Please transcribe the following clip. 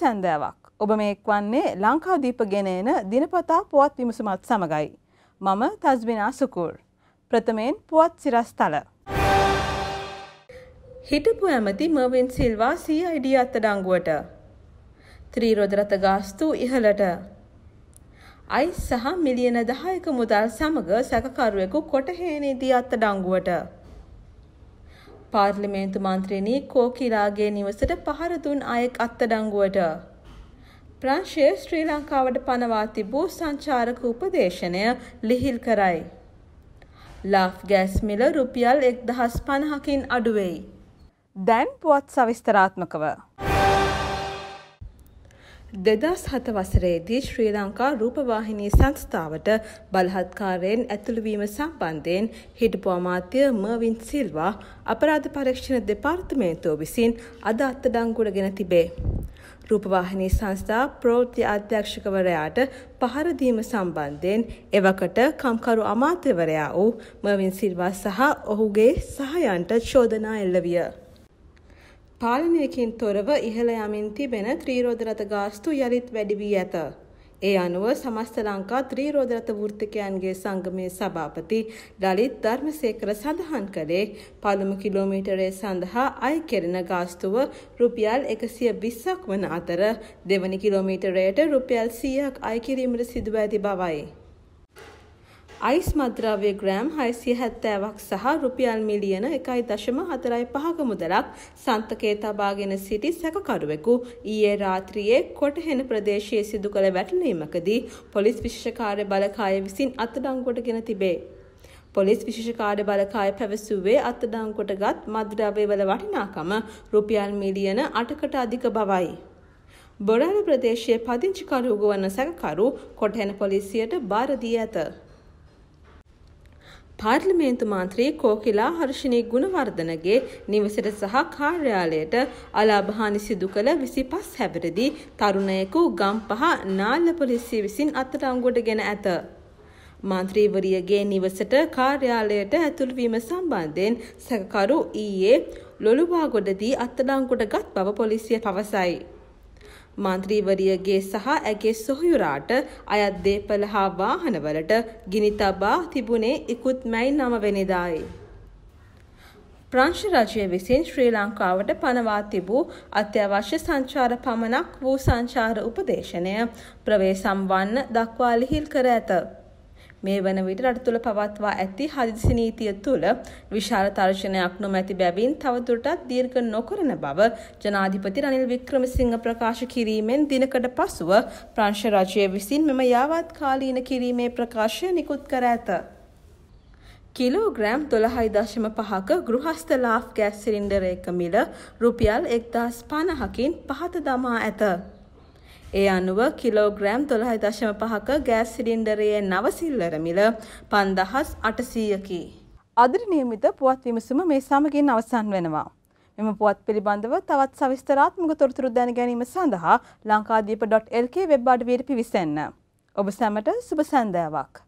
සැන්දෑවක්. ඔබ මේ එක්වන්නේ ලංකාදීප ගෙනේන දිනපතා පුවත් විමසුමත් සමඟයි. මම තස්බිනා සුකූර්. ප්‍රථමයෙන් පුවත් සිරස්තල. හිටපු ඇමති මර්වින් සිල්වා CID අත්තඩංගුවට. ත්‍රීරොදරත ගාස්තු ඉහළට. අයිස් සහ මිලියන දහයක මුදල් සමග සැකකරුවෙකු කොටහේනේදී අත්තඩංගුවට. පාර්ලිමේන්තු මන්ත්‍රීනී කෝකිලාගේ නිවසට පහර දුන් අයෙක් අත්අඩංගුවට ප්‍රංශය ශ්‍රී ලංකාවට පනවා තිබූ සංචාරක උපදේශනය ලිහිල් කරයි. ලාෆ් ගෑස් මිල රුපියල් එක්දහස් පණහකින් අඩුවෙයි. දැන් පුවත් සවිස්තරාත්මකව. දෙදස් හත වසරේදී ශ්‍රී ලංකා රූපවාහිනී සංස්ථාවට බලහත්කාරයෙන් ඇතුළුවීම සම්බන්ධයෙන් හිටපු අමාත්‍ය මර්වින් සිල්වා අපරාධ පරීක්ෂණ දෙපාර්තමේන්තුව විසින් අද අත්අඩංගුවට ගෙන තිබේ. රූපවාහිනී සංස්ථා ප්‍රෝත්ති අධ්‍යක්ෂකවරයාට පහරදීම සම්බන්ධයෙන් එවකට කම්කරු අමාත්‍යවරයා වූ මර්වින් සිල්වා සහ ඔහුගේ සහයන්ට චෝදනා එල්ලවිය. පාලනයකින් තොරව ඉහළ යමින් තිබෙන ත්‍රීරෝධරත ගාස්තු යළිත් වැඩි වී ඇත. ඒ අනුව සමස්ත ලංකා ත්‍රීරෝධරත වෘත්තිකයන්ගේ සංගමයේ සභාපති ඩලිත් ධර්මසේකර සඳහන් කළේ පළමු කිලෝමීටරය සඳහා අය කෙරෙන ගාස්තුව රුපියල් එකසිය විස්සක් වන අතර දෙවනි කිලෝමීටරයට රුපියල් සීයක් අයකිරීමට සිදුව ඇති බවයි. අයිස් මද්‍රව්‍ය ග්‍රෑම් හයිසිය හැත්තෑවක් සහ රුපියල් මිලියන එකයි දශම හතරයි පහක මුදලක් සන්තකේ තබාගෙන සිටි සැකකරුවෙකු ඊයේ රාත්‍රියයේ කොටහෙන ප්‍රදේශයේ සිදු කළ වැටලීමකදී පොලිස් විශෂකාරය බලකාය විසින් අත්තඩංගොටගෙන තිබේ. පොලිස් විශෂකාඩ බලකාය පැවසුවේ අත්තඩංකොටගත් මද්‍රව්‍යවල වටිනාකම රුපියල් මිලියන අටකට අධික බවයි. බොරාල ප්‍රදේශයේ පදිංචිකරුවගුවන්න සැකකරු කොටහැන පොලිසියට බාරදී ඇත. පාර්ලිමේන්තු මන්ත්‍රී කෝකිලා හර්ෂණී ගුණවර්ධනගේ නිවසට සහ කාර්යාලයට අලාභහානි සිදු කළ විසි පස් හැවිරදි තරුණයකු ගම්පහ නාල්ල පොලිසිය විසින් අත්තට අංගොඩ ගෙන ඇත. මන්ත්‍රීවරියගේ නිවසට කාර්යාලයට ඇතුළවීම සම්බන්ධයෙන් සැකකරු ඊයේ ලොළුවාගොඩදී අත්තඩංකුට ගත් බව පොලිසිය පවසයි. මන්ත්‍රීවරියගේ සහ ඇගේ සොහයුරාට අයත් දේපළ හා වාහනවලට ගිනි තබා තිබුණේ ඉකුත් මැයි නමවෙනිදායි. ප්‍රංශ රජය විසින් ශ්‍රී ලංකාවට පනවා තිබූ අත්‍යවශ්‍ය සංචාර පමණක් වූ සංචාර උපදේශනය ප්‍රවේ සම්වන්න දක්වා ලිහිල් කර ඇත. මේ වන විට රට තුළ පවත්වා ඇති හදිසි නීතිය තුළ විශාල තර්ජනයක් නොමැති බැවින් තවදුරටත් දීර්ඝ නොකරන බව ජනාධිපති රනිල් වික්‍රමසිංහ ප්‍රකාශ කිරීමෙන් දිනකට පසුව ප්‍රංශ රජය විසින් මෙම යාවත් කාලීන කිරීමේ ප්‍රකාශය නිකුත් කර ඇත. කිලෝග්‍රෑම් දොළහයි දශම පහක ගෘහස්ත ලාෆ් ගෑස් සිරින්ඩර එක මිල රුපියල් එක්දස් පණහකින් පහත දමා ඇත. ඒ අනුව කිලෝග්‍රෑම් දොළහයි දශම පහක ගෑස් සිලින්ඩරයේ නවසිල්ලර මිල පන්දහස් අටසීයකි. අදිරි නියමිත පුවත් විමසුම මේ සමගින් අවසන් වෙනවා. මෙම පුවත් පිළිබඳව තවත් සවිස්තරාත්මක තොරතුරු දැන ගැනීම සඳහා ලංකාදීප.lk වෙබ් අඩවියට පිවිසන්න. ඔබ සැමට සුබ සැන්දෑවක්.